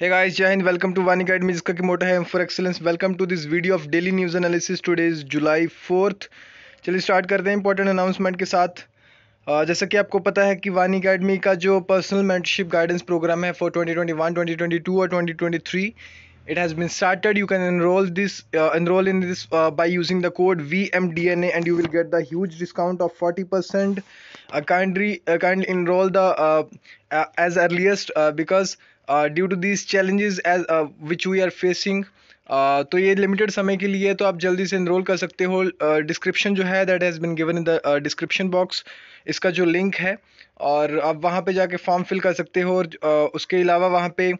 है गाइस जय हिंद वेलकम टू वानी अकेडमी जिसका कि मोटा है aim for excellence welcome to this video of daily news analysis today is July fourth चलिए स्टार्ट करते हैं इंपॉर्टेंट अनाउंसमेंट के साथ uh, जैसा कि आपको पता है कि वानी अकेडमी का जो पर्सनल मेंटरशिप गाइडेंस प्रोग्राम है फॉर ट्वेंटी और twenty it has been started you can enroll this enroll in this by using the code V and you will get the huge discount of forty percent kind enroll the as earliest because due to this challenges as which we are facing तो ये limited समय के लिए तो आप जल्दी से enrol कर सकते हो डिस्क्रिप्शन uh, जो है that has been given in the description box इसका जो लिंक है और आप वहाँ पे जाके फॉर्म फिल कर सकते हो और uh, उसके अलावा वहाँ पे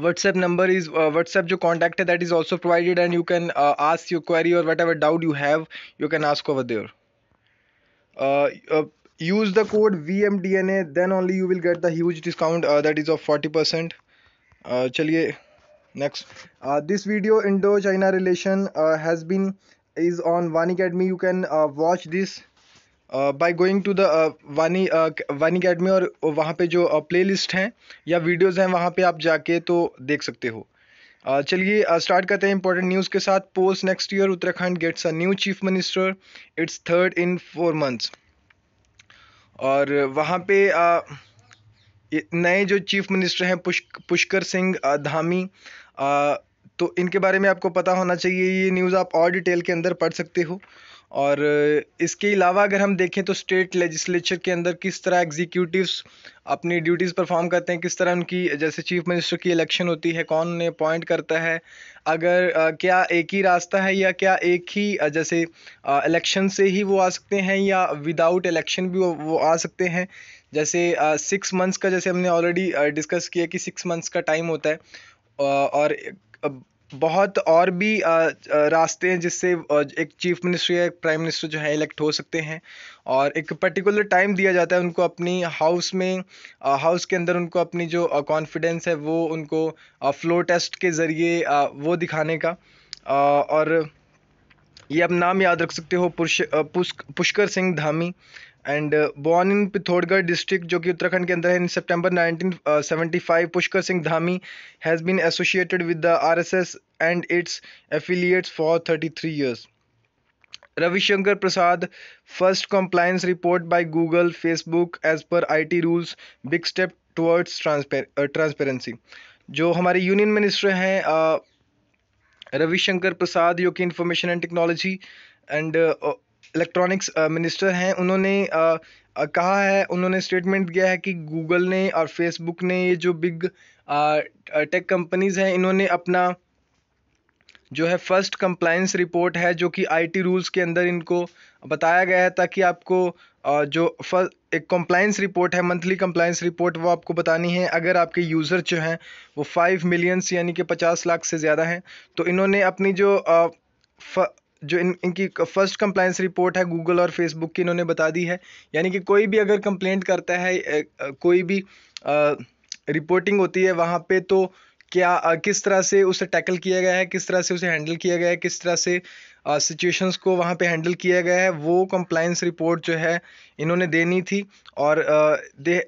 व्हाट्सएप नंबर इज़ व्हाट्सएप जो कॉन्टैक्ट है that is also provided and you can ask your query और whatever doubt you have you can ask over there use the code vmdna then only you will get the huge discount uh, that is of 40% uh, chaliye next uh, this video indo china relation uh, has been is on vani academy you can uh, watch this Uh, by going to the uh, Wani uh, Academy academy or पे pe jo uh, playlist hain ya videos hain पे pe aap jaake to dekh sakte ho चलिए start करते हैं important news के साथ post next year Uttarakhand gets a new chief minister it's third in four months और वहाँ पे नए जो चीफ़ मिनिस्टर हैं पुष्कर सिंह धामी तो इनके बारे में आपको पता होना चाहिए ये न्यूज़ आप और डिटेल के अंदर पढ़ सकते हो और इसके अलावा अगर हम देखें तो स्टेट लेजिस्लेचर के अंदर किस तरह एग्जीक्यूटिव अपनी ड्यूटीज़ परफॉर्म करते हैं किस तरह उनकी जैसे चीफ मिनिस्टर की इलेक्शन होती है कौन उन्हें अपॉइंट करता है अगर आ, क्या एक ही रास्ता है या क्या एक ही जैसे इलेक्शन से ही वो आ सकते हैं या विदाउट इलेक्शन भी वो, वो आ सकते हैं जैसे सिक्स मंथ्स का जैसे हमने ऑलरेडी डिस्कस किया कि सिक्स मंथ्स का टाइम होता है और अब बहुत और भी रास्ते हैं जिससे एक चीफ़ मिनिस्टर या एक प्राइम मिनिस्टर जो है इलेक्ट हो सकते हैं और एक पर्टिकुलर टाइम दिया जाता है उनको अपनी हाउस में हाउस के अंदर उनको अपनी जो कॉन्फिडेंस है वो उनको फ्लो टेस्ट के ज़रिए वो दिखाने का और ये आप नाम याद रख सकते हो Pushkar Singh Dhami and born uh, in Pithoragarh district जो कि उत्तराखंड के अंदर है in September 1975 Pushkar Singh Dhami has been associated with the RSS and its affiliates for 33 years Ravishankar Prasad first compliance report by Google Facebook as per IT rules big step towards transparency जो हमारे union minister हैं Ravishankar uh, Prasad जो कि information and technology and electronics minister uh, हैं उन्होंने uh, uh, कहा है उन्होंने स्टेटमेंट दिया है कि गूगल ने और फेसबुक ने ये जो बिग टेक कंपनीज़ हैं इन्होंने अपना जो है फर्स्ट कंप्लाइंस रिपोर्ट है जो कि आईटी रूल्स के अंदर इनको बताया गया है ताकि आपको जो फर्स्ट एक कंप्लाइंस रिपोर्ट है मंथली कंप्लाइंस रिपोर्ट वो आपको बतानी है अगर आपके यूज़र जो हैं वो फाइव मिलियंस यानी कि पचास लाख से ज़्यादा हैं तो इन्होंने अपनी जो जो इन इनकी फर्स्ट कंप्लाइंस रिपोर्ट है गूगल और फेसबुक की इन्होंने बता दी है यानी कि कोई भी अगर कंप्लेंट करता है कोई भी रिपोर्टिंग होती है वहाँ पे तो क्या किस तरह से उसे टैकल किया गया है किस तरह से उसे हैंडल किया गया है किस तरह से सिचुएशंस को वहाँ पे हैंडल किया गया है वो कंप्लाइंस रिपोर्ट जो है इन्होंने देनी थी और दे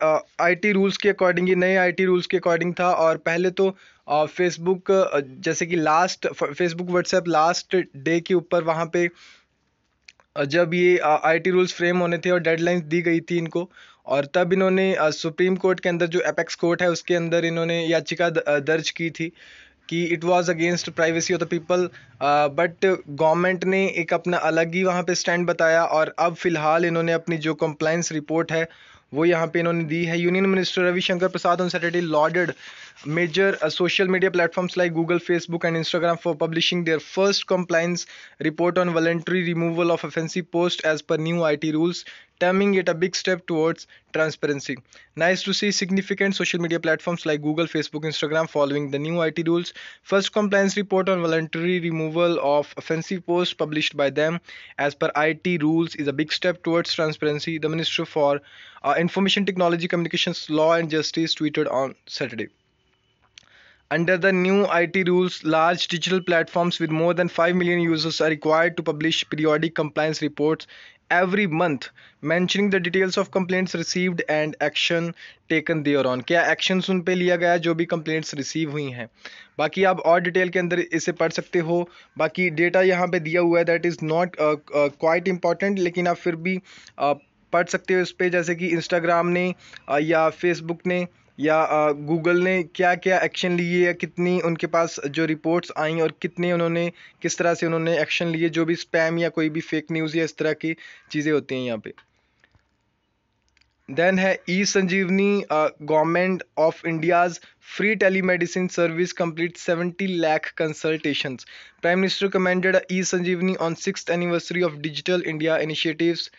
आईटी रूल्स के अकॉर्डिंग ये नए आईटी रूल्स के अकॉर्डिंग था और पहले तो फेसबुक जैसे कि last Facebook WhatsApp last day के ऊपर वहाँ पे जब ये आईटी रूल्स फ्रेम होने थे और डेडलाइंस दी गई थी इनको और तब इन्होंने सुप्रीम कोर्ट के अंदर जो एपेक्स कोर्ट है उसके अंदर इन्होंने याचिका दर्ज की थी कि it was against privacy of the people but government ने एक अपना अलग ही वहाँ पे स्टैंड बताया और अब फ़िलहाल इन्होंने अपनी जो कंप्लाइंस रिपोर्ट है वो यहाँ पे इन्होंने दी है union minister Ravishankar Prasad on Saturday lauded major uh, social media platforms like Google, Facebook, and Instagram for publishing their first compliance report on voluntary removal of offensive posts as per new IT rules, terming it a big step towards transparency. Nice to see significant social media platforms like Google, Facebook, Instagram following the new IT rules. First compliance report on voluntary removal of offensive posts published by them as per IT rules is a big step towards transparency, the Minister for uh, Information Technology, Communications, Law and Justice tweeted on Saturday. Under the new IT rules, large digital platforms with more than 5 million users are required to publish periodic compliance reports every month mentioning the details of complaints received and action taken thereon. क्या actions उन पे लिया गया जो भी complaints receive हुई हैं बाकी आप और डिटेल के अंदर इसे पढ़ सकते हो बाकी डेटा यहाँ पे दिया हुआ है that is not quite important लेकिन आप फिर भी uh, पढ़ सकते हो इस पर जैसे कि इंस्टाग्राम ने uh, या फेसबुक ने या गूगल ने क्या क्या एक्शन लिए या कितनी उनके पास जो रिपोर्ट्स आई और कितने उन्होंने किस तरह से उन्होंने एक्शन लिए जो भी स्पैम या कोई भी फेक न्यूज़ या इस तरह की चीज़ें होती हैं यहाँ पे देन है e Sanjeevani government of India's free telemedicine service complete seventy lakh consultations prime minister commended e Sanjeevani on six anniversary of digital India initiatives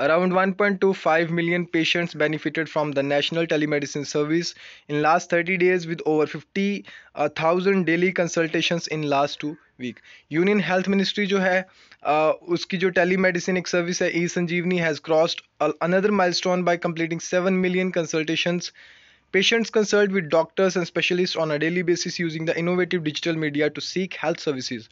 Around 1.25 million patients benefited from the National Telemedicine Service in last 30 days with over 50,000 uh, daily consultations in last two week Union Health ministry जो है आ, uh, उसकी जो telemedicine एक service है e Sanjeevani has crossed another milestone by completing seven million Patients consult with doctors and specialists on a daily basis using the innovative digital media to seek health services.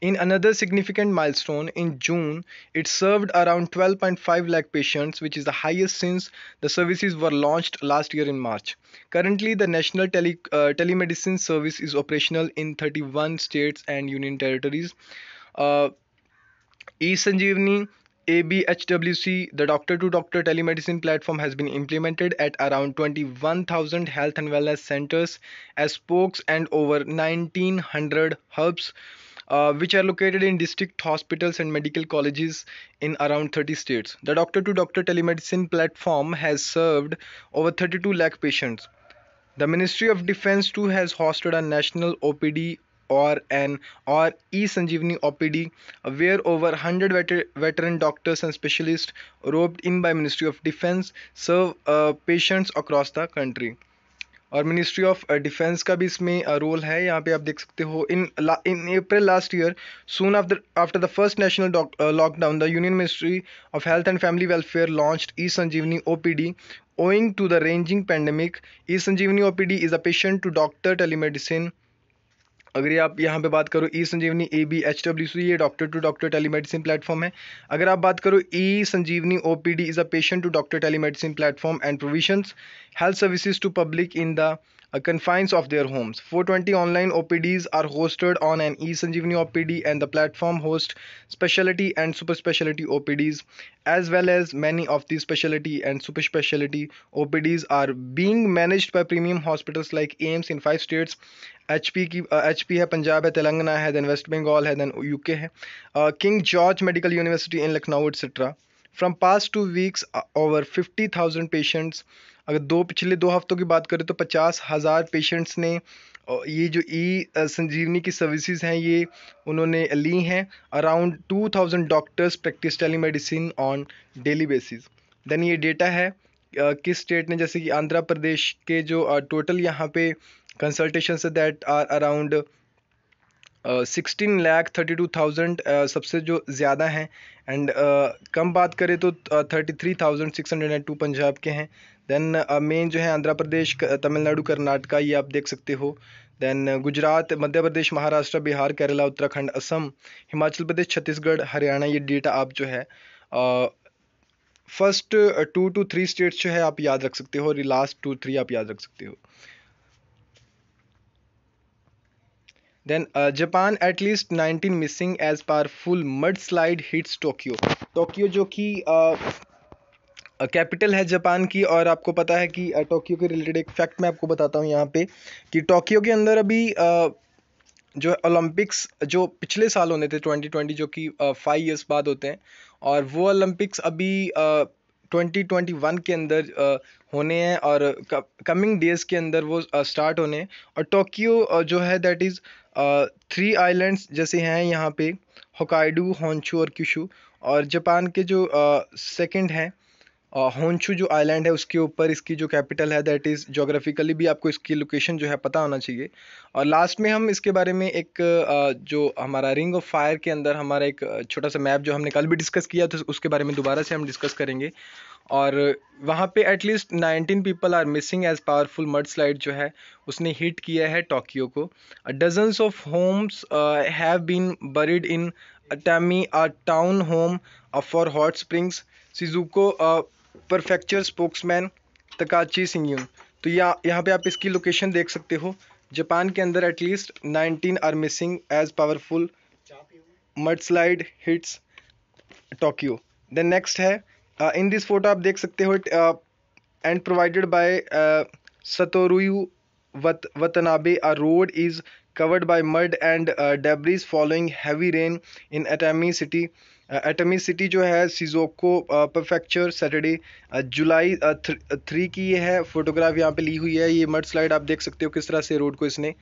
In another significant milestone, in June, it served around 12.5 lakh patients, which is the highest since the services were launched last year in March. Currently, the National Tele- uh, Telemedicine Service is operational in 31 states and union territories. Uh, eSanjeevani ABHWC, the doctor to doctor telemedicine platform, has been implemented at around 21,000 health and wellness centers as spokes and over 1,900 hubs uh, which are located in district hospitals and medical colleges in around 30 states. The doctor to doctor telemedicine platform has served over 32 lakh patients. The Ministry of Defense too has hosted a national OPD or an or e-sanjeevani opd where over 100 veter- veteran doctors and specialists roped in by ministry of defense serve uh, patients across the country और ministry of defence का भी इसमें role uh, है यहाँ पे आप देख सकते हो in in April last year soon after after the first national lockdown the union ministry of health and family welfare launch e Sanjeevani O P D owing to the ranging pandemic e Sanjeevani O P D is a patient to doctor telemedicine अगर आप यहाँ पे बात करो e Sanjeevani A B H W C ये doctor to doctor telemedicine platform है अगर आप बात करो e Sanjeevani O P D is a patient to doctor telemedicine platform and provisions health services to public in the Uh, confines of their homes. 420 online OPDs are hosted on an eSanjeevani OPD and the platform hosts specialty and super specialty OPDs as well as many of these specialty and super specialty OPDs are being managed by premium hospitals like AIMS in five states एच की एच uh, है पंजाब है Telangana then then West Bengal है then UK है king from past two weeks uh, over 50000 patients अगर दो पिछले दो हफ्तों की बात करें तो पचास हज़ार पेशेंट्स ने ये जो ई संजीवनी की सर्विसेज हैं ये उन्होंने ली हैं around two thousand doctors practice telemedicine on daily basis then ये डेटा है किस स्टेट ने जैसे कि आंध्र प्रदेश के जो टोटल यहाँ पे कंसल्टेशन से that are around sixteen lakh thirty two thousand सबसे जो ज़्यादा हैं एंड uh, कम बात करें तो thirty three thousand six hundred and two Punjab के हैं देन मेन uh, जो है आंध्र प्रदेश तमिलनाडु कर्नाटका ये आप देख सकते हो देन गुजरात मध्य प्रदेश महाराष्ट्र बिहार केरला उत्तराखंड असम हिमाचल प्रदेश छत्तीसगढ़ हरियाणा ये डेटा आप जो है first two two three states जो है आप याद रख सकते हो और लास्ट टू थ्री आप याद रख सकते हो then Japan at least 19 missing as full mud slide hits Tokyo Tokyo जो कि uh, कैपिटल है जापान की और आपको पता है कि टोक्यो के रिलेटेड एक फैक्ट मैं आपको बताता हूँ यहाँ पे कि टोक्यो के अंदर अभी जो है ओलंपिक्स जो पिछले साल होने थे 2020 जो कि फाइव इयर्स बाद होते हैं और वो ओलंपिक्स अभी ट्वेंटी ट्वेंटी वन के अंदर होने हैं और कमिंग डेज के अंदर वो स्टार्ट होने हैं और टोक्यो जो है दैट इज़ थ्री आइलैंड्स जैसे हैं यहाँ पे होकाइडू हॉन्चू और क्यूशू और जापान के जो सेकंड हैं होंचू जो आइलैंड है उसके ऊपर इसकी जो कैपिटल है दैट इज़ जोग्राफिकली भी आपको इसकी लोकेशन जो है पता होना चाहिए और लास्ट में हम इसके बारे में एक जो हमारा रिंग ऑफ फायर के अंदर हमारा एक छोटा सा मैप जो हमने कल भी डिस्कस किया तो उसके बारे में दोबारा से हम डिस्कस करेंगे और वहाँ पे at least 19 people are missing as powerful mud slide जो है उसने हिट किया है टोक्यो को dozens of homes have been buried in Atami a town home for hot springs Shizuoka prefecture spokesman Takachi Singian तो यहाँ यहाँ पे आप इसकी लोकेशन देख सकते हो जापान के अंदर at least 19 are missing as powerful mudslide hits Tokyo then next है इन दिस फोटो आप देख सकते हो and provided by Satoru Wata Watanabe a road is covered by mud and uh, following heavy rain in Atami city Atami city जो है Shizuoka prefecture Saturday July three की ये है फोटोग्राफ यहाँ पे ली हुई है ये मर्ड स्लाइड आप देख सकते हो किस तरह से रोड को इसने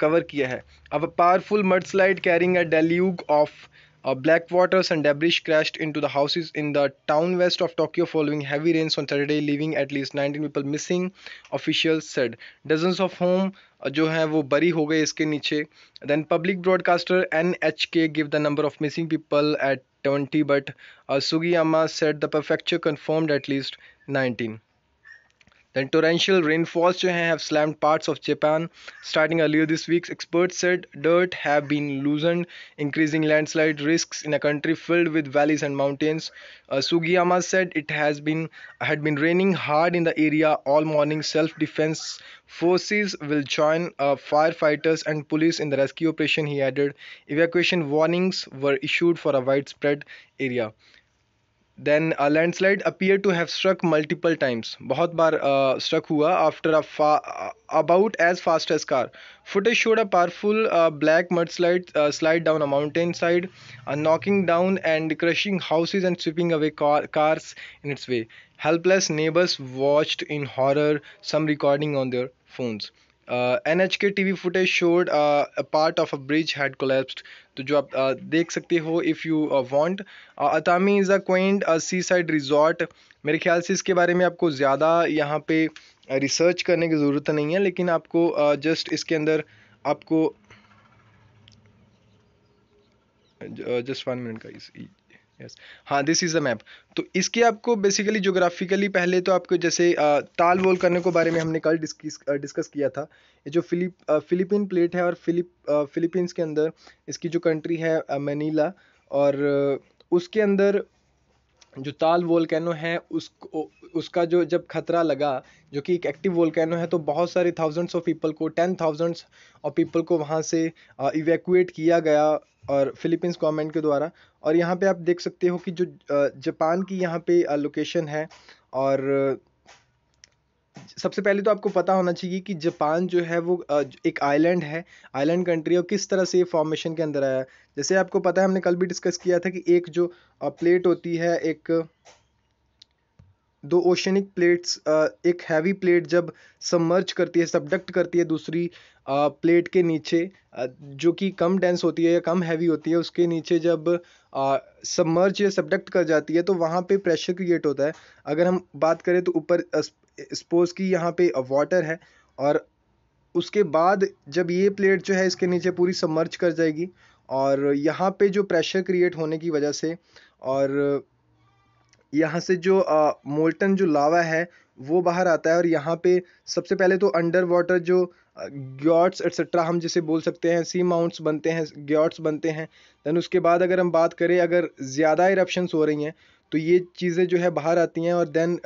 कवर uh, किया है अब powerful mud slide carrying a deluge of Uh, black waters and debris crashed into the houses in the town west of Tokyo following heavy rains on Saturday, leaving at least 19 people missing, officials said. Dozens of homes, जो हैं वो बरी हो गए इसके नीचे then public broadcaster N H K give the number of missing people at 20 but uh, Sugiyama said the prefecture confirmed at least 19. Then torrential rainfalls have slammed parts of Japan. Starting earlier this week, experts said dirt have been loosened, increasing landslide risks in a country filled with valleys and mountains. Uh, Sugiyama said it has been had been raining hard in the area all morning. Self-defense forces will join uh, firefighters and police in the rescue operation. He added, evacuation warnings were issued for a widespread area then a landslide appeared to have struck multiple times बहुत बार uh, struck हुआ after a fa- uh, about as fast as car footage showed a powerful uh, black mudslide uh, slide down a mountainside uh, knocking down and crushing houses and sweeping away car- cars in its way helpless neighbors watched in horror some recording on their phones uh, NHK TV footage showed uh, a part of a bridge had collapsed. तो जो आप uh, देख सकते हो if you want Atami is a quaint seaside resort मेरे ख्याल से इसके बारे में आपको ज़्यादा यहाँ पे रिसर्च uh, करने की ज़रूरत नहीं है लेकिन आपको uh, जस्ट इसके अंदर आपको जस्ट वन मिनट का यस हाँ दिस इज़ द मैप तो इसके आपको बेसिकली जोग्राफिकली पहले तो आपको जैसे ताल वोल करने को बारे में हमने कल डिस्किस डिस्कस किया था ये जो फिलिप फिलिपिन प्लेट है और फिलिप फिलीपींस के अंदर इसकी जो कंट्री है मनीला और उसके अंदर जो ताल वोल कैनो है उसको उसका जो जब खतरा लगा जो कि एक एक्टिव वोल्केनो है तो बहुत सारे थाउजेंड्स ऑफ पीपल को टेन थाउजेंड्स ऑफ पीपल को वहाँ से इवेकुएट किया गया और फिलीपींस गवर्नमेंट के द्वारा और यहाँ पे आप देख सकते हो कि जो जापान की यहाँ पे लोकेशन है और सबसे पहले तो आपको पता होना चाहिए कि जापान जो है वो एक आइलैंड है आइलैंड कंट्री है और किस तरह से ये फॉर्मेशन के अंदर आया जैसे आपको पता है हमने कल भी डिस्कस किया था कि एक जो प्लेट होती है एक दो ओशनिक प्लेट्स एक हैवी प्लेट जब सबमर्ज करती है सबडक्ट करती है दूसरी प्लेट के नीचे जो कि कम डेंस होती है या कम हैवी होती है उसके नीचे जब सबमर्ज या सबडक्ट कर जाती है तो वहाँ पे प्रेशर क्रिएट होता है अगर हम बात करें तो ऊपर स्पोज की यहाँ पे वाटर है और उसके बाद जब ये प्लेट जो है इसके नीचे पूरी सबमर्ज कर जाएगी और यहाँ पे जो प्रेशर क्रिएट होने की वजह से और यहाँ से जो मोल्टन जो लावा है वो बाहर आता है और यहाँ पे सबसे पहले तो अंडर वाटर जो ग्योट्स एट्सट्रा हम जिसे बोल सकते हैं सी माउंट्स बनते हैं ग्योट्स बनते हैं दैन उसके बाद अगर हम बात करें अगर ज़्यादा इरप्शंस हो रही हैं तो ये चीज़ें जो है बाहर आती हैं और दैन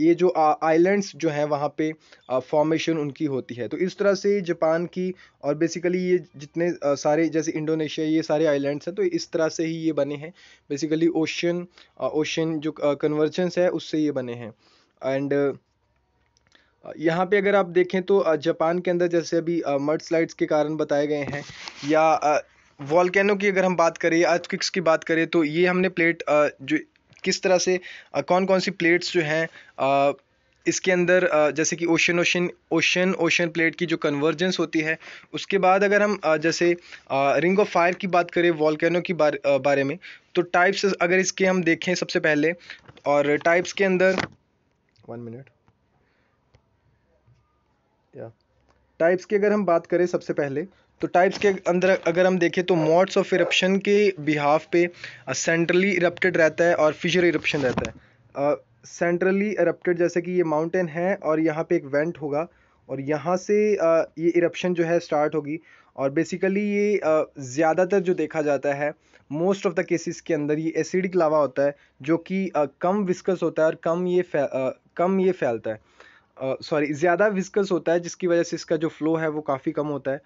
ये जो आइलैंड्स जो हैं वहाँ पे फॉर्मेशन उनकी होती है तो इस तरह से जापान की और बेसिकली ये जितने सारे जैसे इंडोनेशिया ये सारे आइलैंड्स हैं तो इस तरह से ही ये बने हैं बेसिकली ओशन ओशन जो कन्वर्जेंस है उससे ये बने हैं एंड यहाँ पे अगर आप देखें तो जापान के अंदर जैसे अभी मर्ड स्लाइड्स के कारण बताए गए हैं या वॉलकैनो की अगर हम बात करें अर्थक्विक्स की बात करें तो ये हमने प्लेट जो किस तरह से कौन कौन सी प्लेट्स जो हैं इसके अंदर जैसे कि ocean ocean ocean ocean plate की जो कन्वर्जेंस होती है उसके बाद अगर हम जैसे रिंग ऑफ फायर की बात करें वॉलकैनो की बार, बारे में तो टाइप्स अगर इसके हम देखें सबसे पहले और टाइप्स के अंदर वन मिनट या टाइप्स की अगर हम बात करें सबसे पहले तो टाइप्स के अंदर अगर हम देखें तो मॉड्स ऑफ इरप्शन के बिहाफ पे सेंट्रली इरप्टेड रहता है और फिशर इरप्शन रहता है सेंट्रली इरप्टेड जैसे कि ये माउंटेन है और यहाँ पे एक वेंट होगा और यहाँ से uh, ये इरप्शन जो है स्टार्ट होगी और बेसिकली ये uh, ज़्यादातर जो देखा जाता है मोस्ट ऑफ़ द केसेस के अंदर ये एसिडिक लावा होता है जो कि uh, कम विस्कस होता है और कम ये uh, कम ये फैलता है सॉरी ज़्यादा विस्कस होता है जिसकी वजह से इसका जो फ्लो है वो काफ़ी कम होता है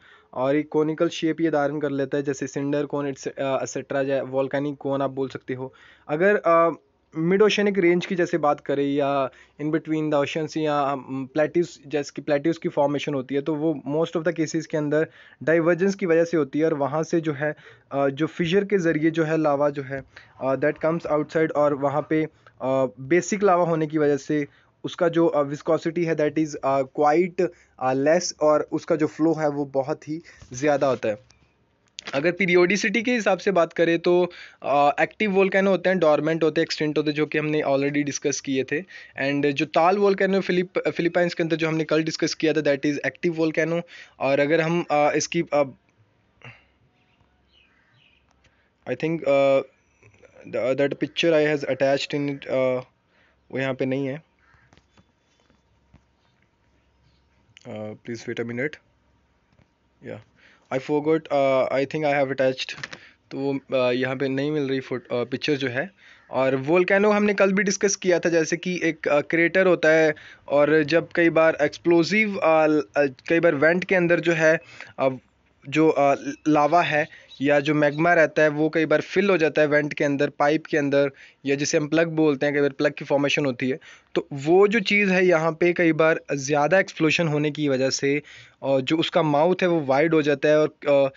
और एक कोनिकल शेप ये धारण कर लेता है जैसे सिंडर कोन एसेट्रा जै वॉलकैनिक कोन आप बोल सकते हो अगर मिड ओशनिक रेंज की जैसे बात करें या इन बिटवीन द ओशंस या प्लेट्यूस जैसे कि प्लेट्यूस की फॉर्मेशन होती है तो वो मोस्ट ऑफ द केसेस के अंदर डाइवर्जेंस की वजह से होती है और वहाँ से जो है जो फिजर के ज़रिए जो है लावा जो है दैट कम्स आउटसाइड और वहाँ पे बेसिक लावा होने की वजह से उसका जो विस्कोसिटी uh, है दैट इज़ क्वाइट लेस और उसका जो फ्लो है वो बहुत ही ज़्यादा होता है अगर पीरियोडिसिटी के हिसाब से बात करें तो एक्टिव uh, वोल्केनो होते हैं डॉर्मेंट होते हैं एक्सटेंट होते हैं जो कि हमने ऑलरेडी डिस्कस किए थे एंड जो ताल वोल्केनो फिलिप फिलिपाइंस के अंदर जो हमने कल डिस्कस किया था दैट इज़ एक्टिव वोल्केनो और अगर हम uh, इसकी I think that picture I has attached in वो यहाँ पे नहीं है please uh, please wait a minute yeah I forgot uh, I think I have attached तो वो uh, यहाँ पे नहीं मिल रही फोटो पिक्चर uh, जो है और वोल्केनो हमने कल भी डिस्कस किया था जैसे कि एक क्रेटर होता है और जब कई बार एक्सप्लोजिव कई बार वेंट के अंदर जो है जो लावा है या जो मैग्मा रहता है वो कई बार फ़िल हो जाता है वेंट के अंदर पाइप के अंदर या जिसे हम प्लग बोलते हैं कई बार प्लग की फॉर्मेशन होती है तो वो जो चीज़ है यहाँ पे कई बार ज़्यादा एक्सप्लोशन होने की वजह से और जो उसका माउथ है वो वाइड हो जाता है और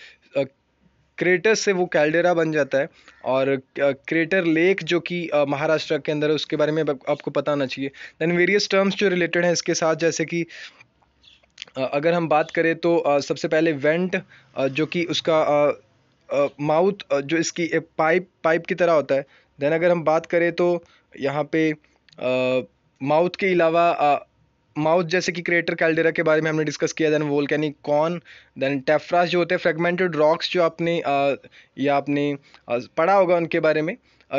क्रेटर से वो कैलडेरा बन जाता है और क्रेटर लेक जो कि महाराष्ट्र के अंदर है उसके बारे में आपको पता होना चाहिए दैन वेरियस टर्म्स जो रिलेटेड हैं इसके साथ जैसे कि अगर हम बात करें तो सबसे पहले वेंट जो कि उसका माउथ जो इसकी पाइप पाइप की तरह होता है देन अगर हम बात करें तो यहाँ पे माउथ के अलावा माउथ जैसे कि क्रेटर कैलडेरा के बारे में हमने डिस्कस किया then volcanic cone then tephras जो होते हैं फ्रेगमेंटेड रॉक्स जो आपने या आपने पढ़ा होगा उनके बारे में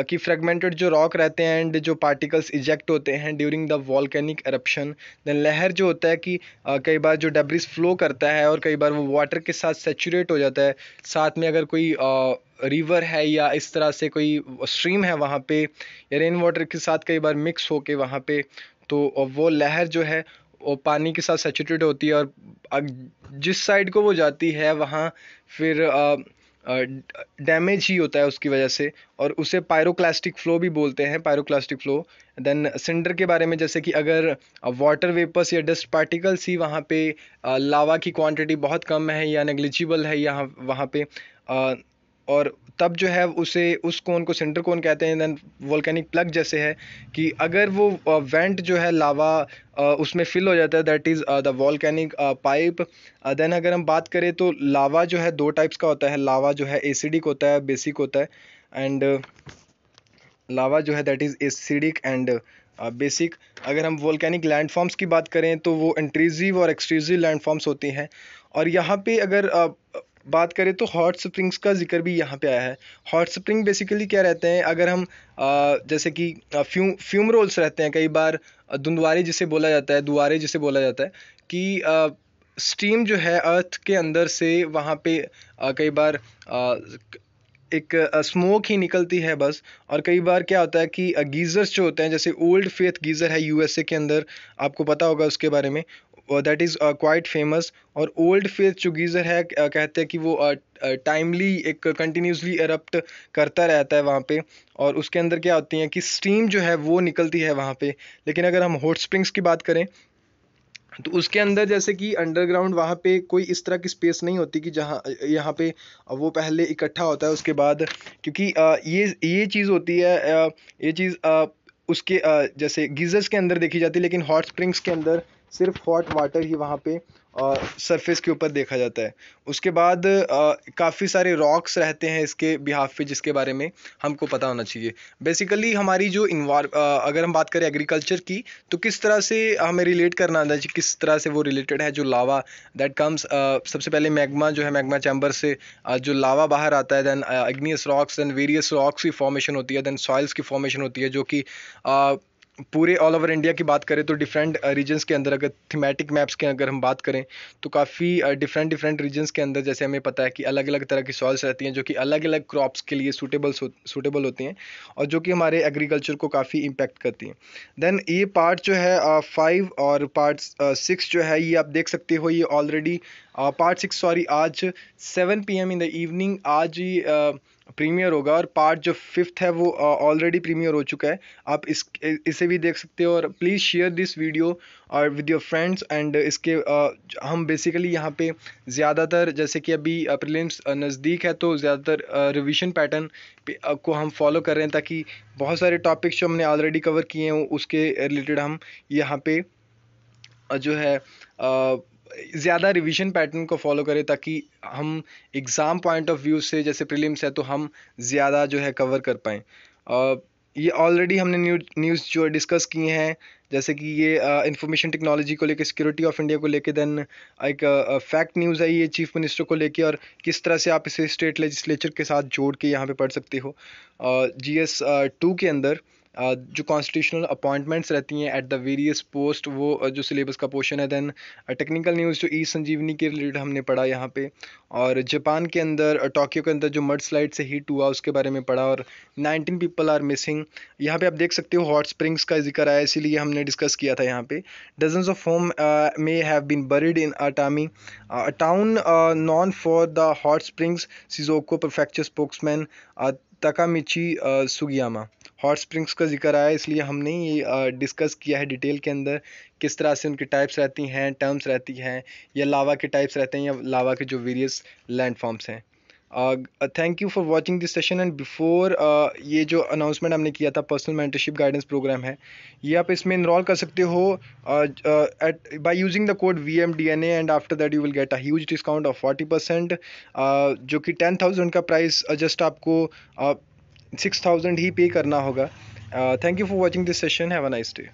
कि फ्रेगमेंटेड जो रॉक रहते हैं एंड जो पार्टिकल्स इजेक्ट होते हैं during the volcanic eruption then lahar जो होता है कि कई बार जो डेब्रिस फ्लो करता है और कई बार वो वाटर के साथ सेचूरेट हो जाता है साथ में अगर कोई रिवर है या इस तरह से कोई स्ट्रीम है वहाँ पे या रेन वाटर के साथ कई बार मिक्स हो के वहाँ पे तो वो लहर जो है वो पानी के साथ सेचूरेट होती है और जिस साइड को वो जाती है वहाँ फिर डैमेज ही होता है उसकी वजह से और उसे पायरोक्लास्टिक फ्लो भी बोलते हैं पायरोक्लास्टिक फ्लो देन सिंडर के बारे में जैसे कि अगर वाटर वेपर्स या डस्ट पार्टिकल्स ही वहाँ पे लावा की क्वांटिटी बहुत कम है या नेग्लिजिबल है या वहाँ पे और तब जो है उसे उस कोन को सेंटर कोन कहते हैं दैन वॉल्केनिक प्लग जैसे है कि अगर वो वेंट जो है लावा उसमें फिल हो जाता है that is the volcanic pipe then अगर हम बात करें तो लावा जो है दो टाइप्स का होता है लावा जो है एसिडिक होता है बेसिक होता है एंड लावा जो है that is acidic and basic अगर हम वोल्केनिक लैंडफॉर्म्स की बात करें तो वो इंट्रीजिव और एक्सट्रीजिव लैंड होती हैं और यहाँ पे अगर बात करें तो हॉट स्प्रिंग्स का जिक्र भी यहाँ पे आया है हॉट स्प्रिंग बेसिकली क्या रहते हैं अगर हम आ, जैसे कि फ्यूम फ्यूम रोल्स रहते हैं कई बार दुंदवारे जिसे बोला जाता है दुआरे जिसे बोला जाता है कि आ, स्टीम जो है अर्थ के अंदर से वहाँ पे आ, कई बार एक स्मोक ही निकलती है बस और कई बार क्या होता है कि गीज़र्स जो होते हैं जैसे ओल्ड फेथ गीज़र है यूएसए के अंदर आपको पता होगा उसके बारे में दैट इज़ क्वाइट फेमस और ओल्ड फेथ चुगीज़र है uh, कहते हैं कि वो टाइमली uh, uh, एक कंटिन्यूसली अरप्ट करता रहता है वहाँ पे और उसके अंदर क्या होती है कि स्टीम जो है वो निकलती है वहाँ पे लेकिन अगर हम हॉट स्प्रिंग्स की बात करें तो उसके अंदर जैसे कि अंडरग्राउंड वहाँ पे कोई इस तरह की स्पेस नहीं होती कि जहाँ यहाँ पे वो पहले इकट्ठा होता है उसके बाद क्योंकि ये ये चीज़ होती है ये चीज़ उसके जैसे गीज़र्स के अंदर देखी जाती है लेकिन हॉट स्प्रिंग्स के अंदर सिर्फ हॉट वाटर ही वहाँ पे सरफेस के ऊपर देखा जाता है उसके बाद काफ़ी सारे रॉक्स रहते हैं इसके बिहाफ पे जिसके बारे में हमको पता होना चाहिए बेसिकली हमारी जो इन्वार अगर हम बात करें एग्रीकल्चर की तो किस तरह से हमें रिलेट करना आता है किस तरह से वो रिलेटेड है जो लावा दैट कम्स सबसे पहले मैगमा जो है मैगमा चैम्बर से जो लावा बाहर आता है then igneous rocks then various rocks की फॉर्मेशन होती है दैन सॉइल्स की फॉर्मेशन होती है जो कि पूरे ऑल ओवर इंडिया की बात करें तो डिफरेंट रीजन्स uh, के अंदर अगर थीमेटिक मैप्स की अगर हम बात करें तो काफ़ी डिफरेंट डिफरेंट रीजन्स के अंदर जैसे हमें पता है कि अलग अलग तरह की सॉइल्स रहती हैं जो कि अलग अलग क्रॉप्स के लिए सूटेबल सूटेबल होती हैं और जो कि हमारे एग्रीकल्चर को काफ़ी इम्पैक्ट करती हैं देन ये पार्ट जो है फाइव uh, और पार्ट सिक्स uh, जो है ये आप देख सकते हो ये ऑलरेडी पार्ट सिक्स सॉरी आज seven P M in the evening आज ही प्रीमियर होगा और पार्ट जो फिफ्थ है वो ऑलरेडी प्रीमियर हो चुका है आप इस इसे भी देख सकते हो और प्लीज़ शेयर दिस वीडियो और विद योर फ्रेंड्स एंड इसके uh, हम बेसिकली यहाँ पे ज़्यादातर जैसे कि अभी प्रिलिम्स नज़दीक है तो ज़्यादातर रिविजन पैटर्न को हम फॉलो कर रहे हैं ताकि बहुत सारे टॉपिक्स जो हमने ऑलरेडी कवर किए हैं उसके रिलेटेड हम यहाँ पे जो है uh, ज़्यादा रिवीजन पैटर्न को फॉलो करें ताकि हम एग्ज़ाम पॉइंट ऑफ व्यू से जैसे प्रीलिम्स है तो हम ज़्यादा जो है कवर कर पाएँ ये ऑलरेडी हमने न्यूज न्यूज़ जो डिस्कस किए हैं जैसे कि ये इंफॉर्मेशन टेक्नोलॉजी को लेकर सिक्योरिटी ऑफ इंडिया को लेकर देन एक फैक्ट न्यूज़ आई है चीफ मिनिस्टर को लेकर और किस तरह से आप इसे स्टेट लेजिस्लेचर के साथ जोड़ के यहाँ पे पढ़ सकते हो जी एस टू के अंदर uh, जो कॉन्स्टिट्यूशनल अपॉइंटमेंट्स रहती हैं एट द वेरियस पोस्ट वो जो सिलेबस का पोर्शन है देन टेक्निकल न्यूज़ जो ई e. संजीवनी के रिलेटेड हमने पढ़ा यहाँ पे और जापान के अंदर टोक्यो के अंदर जो मर्ड स्लाइड से हीट हुआ उसके बारे में पढ़ा और नाइनटीन पीपल आर मिसिंग यहाँ पे आप देख सकते हो हॉट स्प्रिंग्स का जिक्र आया इसीलिए हमने डिस्कस किया था यहाँ पे dozens of home may have been buried in Atami town known for the hot springs Shizuoka prefecture spokesman Takamichi Sugiyama hot springs का जिक्र आया इसलिए हमने ये डिस्कस किया है डिटेल के अंदर किस तरह से उनकी टाइप्स रहती हैं टर्म्स रहती हैं या लावा के टाइप्स रहते हैं या लावा के जो वेरियस लैंड फॉर्म्स हैं thank you for watching this session and before ये जो अनाउंसमेंट हमने किया था पर्सनल मेंटरशिप गाइडेंस प्रोग्राम है ये आप इसमें इनरोल कर सकते हो at by using the code V M D N and after that you will get a huge discount of forty percent जो कि टेन थाउजेंड का प्राइस जस्ट आपको uh, सिक्स थाउजेंड ही पे करना होगा thank you for watching this session have a nice day